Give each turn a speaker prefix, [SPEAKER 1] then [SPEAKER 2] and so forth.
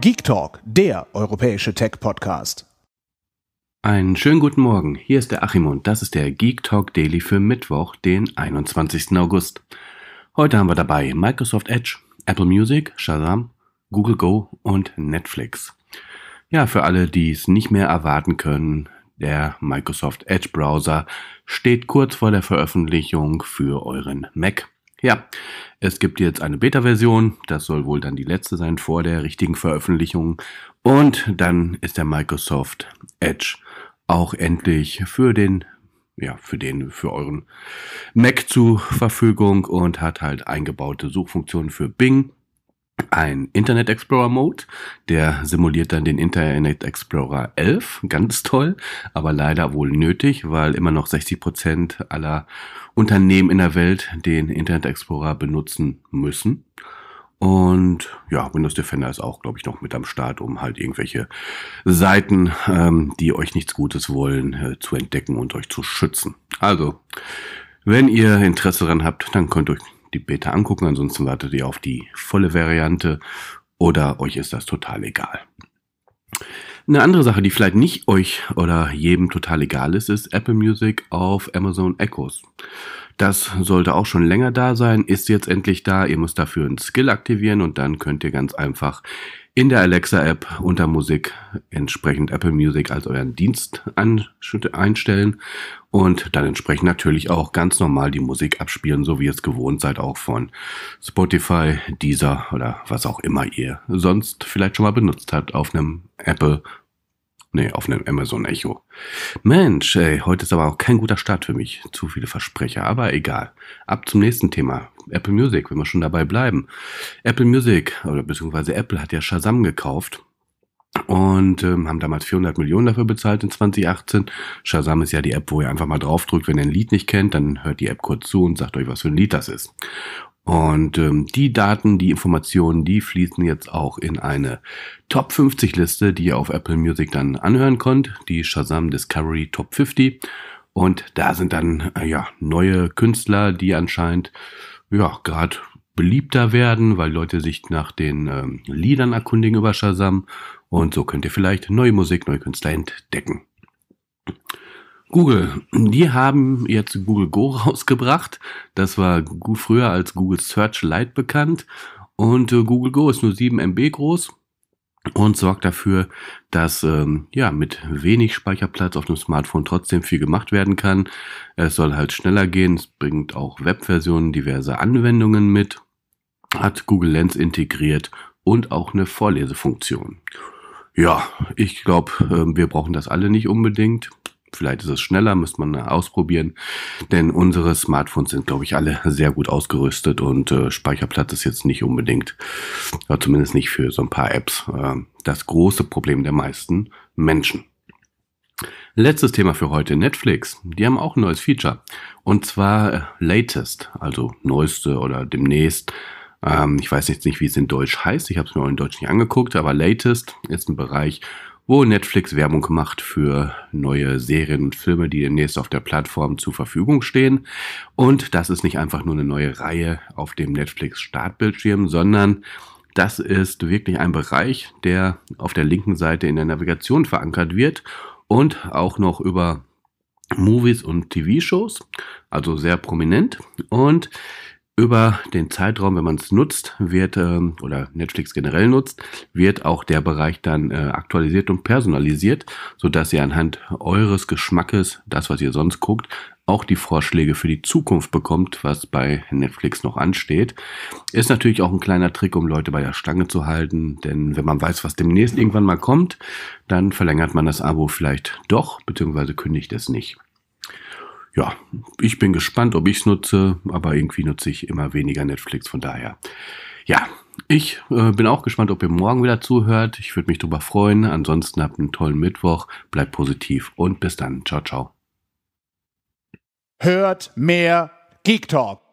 [SPEAKER 1] Geek Talk, der europäische Tech-Podcast. Einen schönen guten Morgen, hier ist der Achim und das ist der Geek Talk Daily für Mittwoch, den 21. August. Heute haben wir dabei Microsoft Edge, Apple Music, Shazam, Google Go und Netflix. Ja, für alle, die es nicht mehr erwarten können, der Microsoft Edge Browser steht kurz vor der Veröffentlichung für euren Mac. Ja, es gibt jetzt eine Beta-Version, das soll wohl dann die letzte sein vor der richtigen Veröffentlichung. Und dann ist der Microsoft Edge auch endlich für den, ja, für den, für euren Mac zur Verfügung und hat halt eingebaute Suchfunktionen für Bing, ein Internet Explorer Mode, der simuliert dann den Internet Explorer 11, ganz toll, aber leider wohl nötig, weil immer noch 60% Prozent aller Unternehmen in der Welt den Internet Explorer benutzen müssen. Und ja, Windows Defender ist auch, glaube ich, noch mit am Start, um halt irgendwelche Seiten, ähm, die euch nichts Gutes wollen, äh, zu entdecken und euch zu schützen. Also, wenn ihr Interesse daran habt, dann könnt ihr die Beta angucken, ansonsten wartet ihr auf die volle Variante oder euch ist das total egal. Eine andere Sache, die vielleicht nicht euch oder jedem total egal ist, ist Apple Music auf Amazon Echoes. Das sollte auch schon länger da sein, ist jetzt endlich da. Ihr müsst dafür einen Skill aktivieren und dann könnt ihr ganz einfach in der Alexa-App unter Musik entsprechend Apple Music als euren Dienst einstellen und dann entsprechend natürlich auch ganz normal die Musik abspielen, so wie ihr es gewohnt seid, auch von Spotify, Deezer oder was auch immer ihr sonst vielleicht schon mal benutzt habt auf einem Apple Nee, auf einem Amazon Echo. Mensch, ey, heute ist aber auch kein guter Start für mich. Zu viele Versprecher, aber egal. Ab zum nächsten Thema. Apple Music, wenn wir schon dabei bleiben. Apple Music, oder beziehungsweise Apple hat ja Shazam gekauft und ähm, haben damals 400 Millionen dafür bezahlt in 2018. Shazam ist ja die App, wo ihr einfach mal draufdrückt, wenn ihr ein Lied nicht kennt, dann hört die App kurz zu und sagt euch, was für ein Lied das ist. Und ähm, die Daten, die Informationen, die fließen jetzt auch in eine Top 50 Liste, die ihr auf Apple Music dann anhören könnt, die Shazam Discovery Top 50. Und da sind dann äh, ja neue Künstler, die anscheinend ja gerade beliebter werden, weil Leute sich nach den ähm, Liedern erkundigen über Shazam. Und so könnt ihr vielleicht neue Musik, neue Künstler entdecken. Google, die haben jetzt Google Go rausgebracht. Das war früher als Google Search Lite bekannt. Und äh, Google Go ist nur 7 MB groß und sorgt dafür, dass ähm, ja mit wenig Speicherplatz auf dem Smartphone trotzdem viel gemacht werden kann. Es soll halt schneller gehen. Es bringt auch Webversionen diverse Anwendungen mit, hat Google Lens integriert und auch eine Vorlesefunktion. Ja, ich glaube, äh, wir brauchen das alle nicht unbedingt. Vielleicht ist es schneller, müsste man ausprobieren. Denn unsere Smartphones sind, glaube ich, alle sehr gut ausgerüstet und äh, Speicherplatz ist jetzt nicht unbedingt, ja, zumindest nicht für so ein paar Apps, äh, das große Problem der meisten Menschen. Letztes Thema für heute, Netflix. Die haben auch ein neues Feature. Und zwar äh, Latest, also neueste oder demnächst. Ähm, ich weiß jetzt nicht, wie es in Deutsch heißt. Ich habe es mir auch in Deutsch nicht angeguckt, aber Latest ist ein Bereich, wo Netflix Werbung macht für neue Serien und Filme, die demnächst auf der Plattform zur Verfügung stehen. Und das ist nicht einfach nur eine neue Reihe auf dem Netflix Startbildschirm, sondern das ist wirklich ein Bereich, der auf der linken Seite in der Navigation verankert wird und auch noch über Movies und TV-Shows, also sehr prominent. Und über den Zeitraum, wenn man es nutzt, wird ähm, oder Netflix generell nutzt, wird auch der Bereich dann äh, aktualisiert und personalisiert, so dass ihr anhand eures Geschmackes, das was ihr sonst guckt, auch die Vorschläge für die Zukunft bekommt, was bei Netflix noch ansteht. Ist natürlich auch ein kleiner Trick, um Leute bei der Stange zu halten, denn wenn man weiß, was demnächst irgendwann mal kommt, dann verlängert man das Abo vielleicht doch, beziehungsweise kündigt es nicht ja, ich bin gespannt, ob ich es nutze, aber irgendwie nutze ich immer weniger Netflix, von daher. Ja, ich äh, bin auch gespannt, ob ihr morgen wieder zuhört. Ich würde mich darüber freuen. Ansonsten habt einen tollen Mittwoch, bleibt positiv und bis dann. Ciao, ciao. Hört mehr Geek Talk.